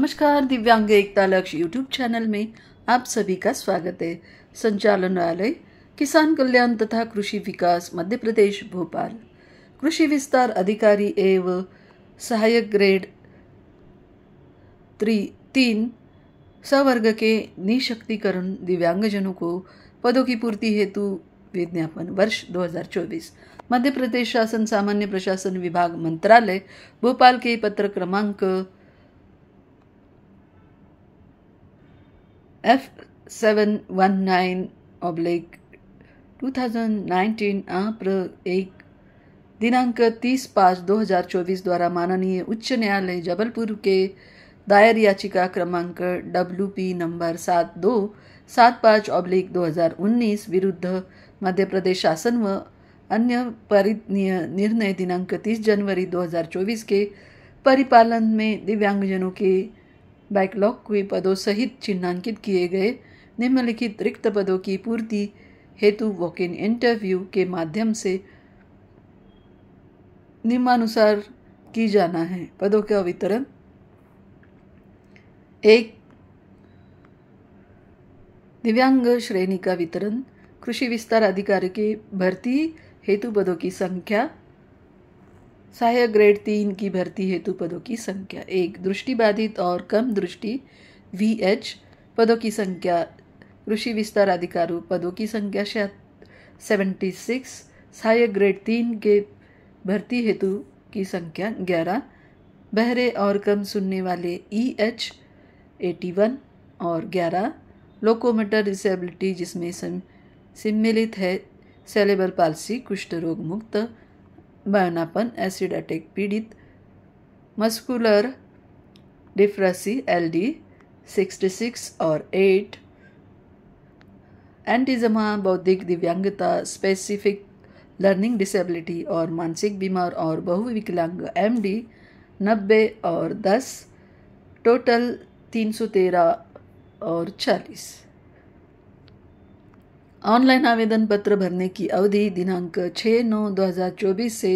नमस्कार दिव्यांग एकता लक्ष्य यूट्यूब चैनल में आप सभी का स्वागत है संचालनालय किसान कल्याण तथा कृषि विकास मध्य प्रदेश भोपाल कृषि विस्तार अधिकारी एवं सहायक ग्रेड त्री तीन सवर्ग के निशक्तिकरण दिव्यांगजनों को पदों की पूर्ति हेतु विज्ञापन वर्ष 2024 मध्य प्रदेश शासन सामान्य प्रशासन विभाग मंत्रालय भोपाल के पत्र क्रमांक F seven one nine oblique two thousand nineteen आप्र एक दिनांक 30 पाँच 2024 द्वारा माननीय उच्च न्यायालय जबलपुर के दायर याचिका क्रमांक डब्ल्यू पी नंबर सात दो सात पाँच ऑब्लिक दो हज़ार उन्नीस विरुद्ध मध्य प्रदेश शासन व अन्य परितनीय निर्णय दिनांक 30 जनवरी 2024 के परिपालन में दिव्यांगजनों के बैकलॉग हुए पदों सहित चिन्हांकित किए गए निम्नलिखित रिक्त पदों की पूर्ति हेतु वॉक इन इंटरव्यू के माध्यम से निम्नानुसार की जाना है पदों का वितरण एक दिव्यांग श्रेणी का वितरण कृषि विस्तार अधिकारी के भर्ती हेतु पदों की संख्या सहायक ग्रेड तीन की भर्ती हेतु पदों की संख्या एक दृष्टिबाधित और कम दृष्टि वी एच पदों की संख्या कृषि विस्तार अधिकारों पदों की संख्या सेवेंटी सिक्स सहायक ग्रेड तीन के भर्ती हेतु की संख्या ग्यारह बहरे और कम सुनने वाले ई एच एटी वन और ग्यारह लोकोमोटर डिसेबिलिटी जिसमें सम्मिलित है सेलेबल पालसी कुष्ठ रोग मुक्त बायोनापन एसिड अटैक पीड़ित मस्कुलर डिफ्रेसी एल डी सिक्सटी सिक्स और एट एंटीजमा बौद्धिक दिव्यांगता स्पेसिफिक लर्निंग डिसेबिलिटी और मानसिक बीमार और बहुविकलांग एम डी नब्बे और दस टोटल तीन सौ तेरह और चालीस ऑनलाइन आवेदन पत्र भरने की अवधि दिनांक 6 नौ 2024 से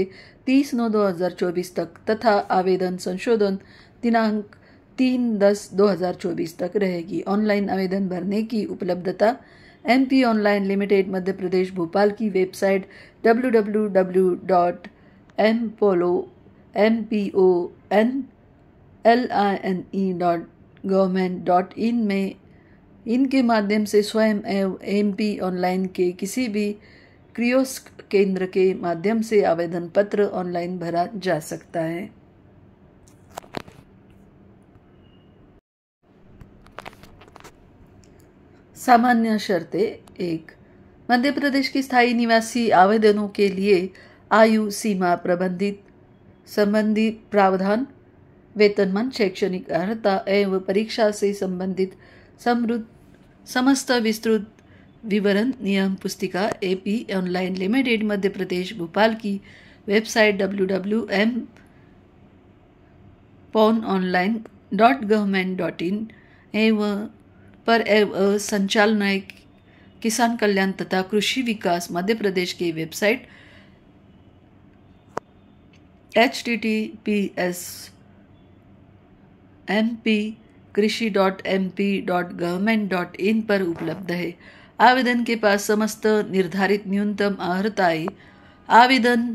30 नौ 2024 तक तथा आवेदन संशोधन दिनांक 3 दस 2024 तक रहेगी ऑनलाइन आवेदन भरने की उपलब्धता M P online limited Madhya Pradesh Bhopal की website W W W dot M पोलो M P O N L I N E dot government dot in में इनके माध्यम से स्वयं एम पी ऑनलाइन के किसी भी क्रियोस्क केंद्र के माध्यम से आवेदन पत्र ऑनलाइन भरा जा सकता है सामान्य शर्तें एक मध्य प्रदेश की स्थायी निवासी आवेदनों के लिए आयु सीमा प्रबंधित संबंधी प्रावधान वेतनमान शैक्षणिक अर्हता एवं परीक्षा से संबंधित समृद्ध समस्त विस्तृत विवरण नियम पुस्तिका A P online limited Madhya Pradesh Bhopal की वेबसाइट डब्ल्यू डब्ल्यू एम पॉन online dot government dot in एवं पर एव संचालनायक किसान कल्याण तथा कृषि विकास मध्य प्रदेश की website H T T P S M P krishi dot M P dot government dot in पर उपलब्ध है आवेदन के पास समस्त निर्धारित न्यूनतम अर्हताएं आवेदन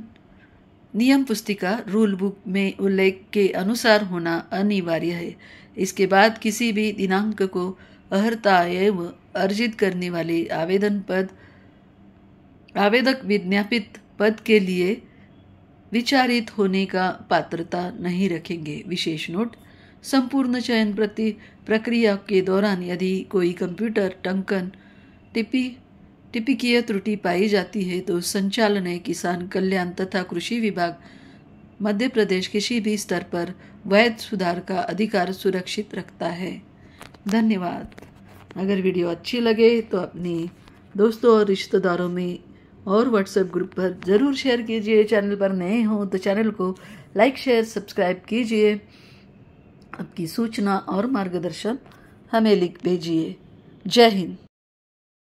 नियम पुस्तिका रूल बुक में उल्लेख के अनुसार होना अनिवार्य है इसके बाद किसी भी दिनांक को अहर्ता एवं अर्जित करने वाले आवेदन पद आवेदक विज्ञापित पद के लिए विचारित होने का पात्रता नहीं रखेंगे विशेष नोट संपूर्ण चयन प्रति प्रक्रिया के दौरान यदि कोई कंप्यूटर टंकन टिपी टिपिकीय त्रुटि पाई जाती है तो संचालन किसान कल्याण तथा कृषि विभाग मध्य प्रदेश किसी भी स्तर पर वैध सुधार का अधिकार सुरक्षित रखता है धन्यवाद अगर वीडियो अच्छी लगे तो अपने दोस्तों और रिश्तेदारों में और व्हाट्सएप ग्रुप पर ज़रूर शेयर कीजिए चैनल पर नए हों तो चैनल को लाइक शेयर सब्सक्राइब कीजिए आपकी सूचना और मार्गदर्शन हमें लिख भेजिए जय हिंद